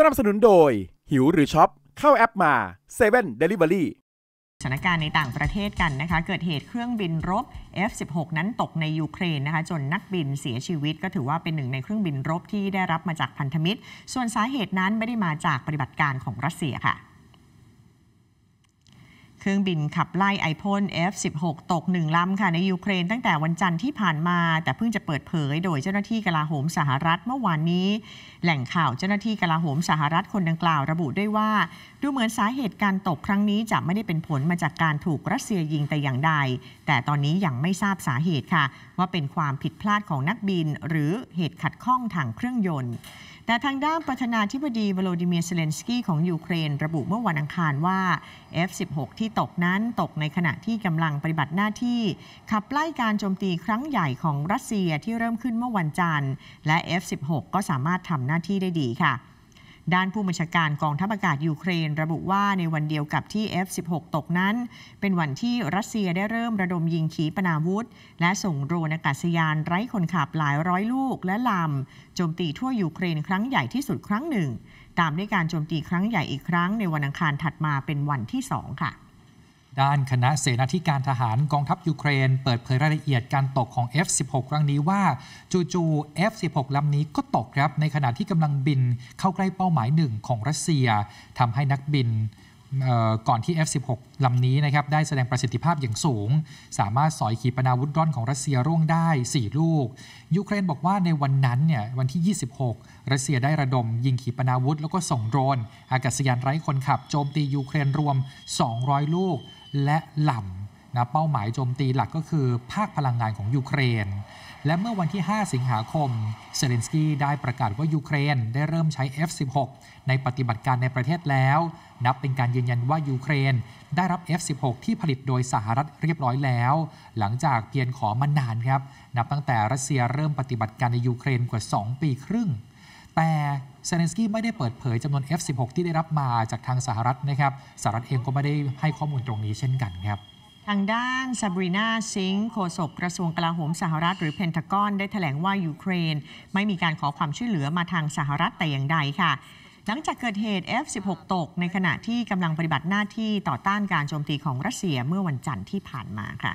สนับสนุนโดย หิวหรือช็อป เข้าแอปมา7ซเว่ Delivery สถานการณ์ในต่างประเทศกันนะคะ เกิดเหตุเครื่องบินรบ F16 นั้นตกในยูเครนนะคะ จนนักบินเสียชีวิตก็ถือว่าเป็นหนึ่งในเครื่องบินรบที่ได้รับมาจากพันธมิตร ส่วนสาเหตุนั้นไม่ได้มาจากปฏิบัติการของรัสเซียค่ะเครื่องบินขับไล่ไอพ่น F16 ตกหนึ่งลำค่ะในยูเครนตั้งแต่วันจันทร์ที่ผ่านมา แต่เพิ่งจะเปิดเผยโดยเจ้าหน้าที่กลาโหมสหรัฐเมื่อวานนี้ แหล่งข่าวเจ้าหน้าที่กลาโหมสหรัฐคนดังกล่าวระบุด้วยว่า ดูเหมือนสาเหตุการตกครั้งนี้จะไม่ได้เป็นผลมาจากการถูกรัสเซียยิงแต่อย่างใด แต่ตอนนี้ยังไม่ทราบสาเหตุค่ะ ว่าเป็นความผิดพลาดของนักบิน หรือเหตุขัดข้องทางเครื่องยนต์แต่ทางด้านประธานาธิบดีวโลดิเมียเซเลนสกี้ของยูเครนระบุเมื่อวันอังคารว่า F-16 ที่ตกนั้นตกในขณะที่กำลังปฏิบัติหน้าที่ ขับไล่การโจมตีครั้งใหญ่ของรัสเซียที่เริ่มขึ้นเมื่อวันจันทร์ และ F-16 ก็สามารถทำหน้าที่ได้ดีค่ะด้านผู้บัญชาการกองทัพอากาศยูเครน ระบุว่าในวันเดียวกับที่ F-16 ตกนั้น เป็นวันที่รัสเซียได้เริ่มระดมยิงขีปนาวุธ และส่งโดรนอากาศยานไร้คนขับหลายร้อยลูกและลำโจมตีทั่วยูเครนครั้งใหญ่ที่สุดครั้งหนึ่ง ตามด้วยการโจมตีครั้งใหญ่อีกครั้ง ในวันอังคารถัดมาเป็นวันที่สองค่ะด้านคณะ เสนาธิการทหารกองทัพยูเครน เปิดเผยรายละเอียดการตกของ F-16 ครั้งนี้ว่าจู่ๆ F-16 ลำนี้ก็ตกครับในขณะที่กำลังบินเข้าใกล้เป้าหมายหนึ่งของรัสเซียทำให้นักบินก่อนที่ F-16 ลำนี้นะครับได้แสดงประสิทธิภาพอย่างสูง สามารถสอยขีปนาวุธร่อนของรัสเซียร่วงได้ 4 ลูก ยูเครนบอกว่าในวันนั้นเนี่ยวันที่ 26รัสเซียได้ระดม ยิงขีปนาวุธแล้วก็ส่งโดรน อากาศยานไร้คนขับโจมตียูเครนรวม 200 ลูกและหล่ำนะเป้าหมายโจมตีหลักก็คือภาคพลังงานของยูเครน และเมื่อวันที่ 5 สิงหาคม เซเลนสกี้ได้ประกาศว่า ยูเครนได้เริ่มใช้ F-16 ในปฏิบัติการในประเทศแล้ว นับเป็นการยืนยันว่า ยูเครน ได้รับ F-16 ที่ผลิตโดยสหรัฐเรียบร้อยแล้ว หลังจากเพียนขอมานานครับ นับตั้งแต่รัสเซียเริ่มปฏิบัติการในยูเครนกว่า 2 ปีครึ่งแต่เซเลนสกี้ไม่ได้เปิดเผยจำนวน F16 ที่ได้รับมาจากทางสหรัฐนะครับสหรัฐเองก็ไม่ได้ให้ข้อมูลตรงนี้เช่นกันครับ ทางด้านซาบรีนาซิง โฆษกกระทรวงกลาโหมสหรัฐหรือเพนทากอนได้ถแถลงว่ายูเครนไม่มีการขอความช่วยเหลือมาทางสหรัฐแต่อย่างใดค่ะ หลังจากเกิดเหตุ F16 ตก ในขณะที่กำลังปฏิบัติหน้าที่ต่อต้านการโจมตีของรัสเซียเมื่อวันจันทร์ที่ผ่านมาค่ะ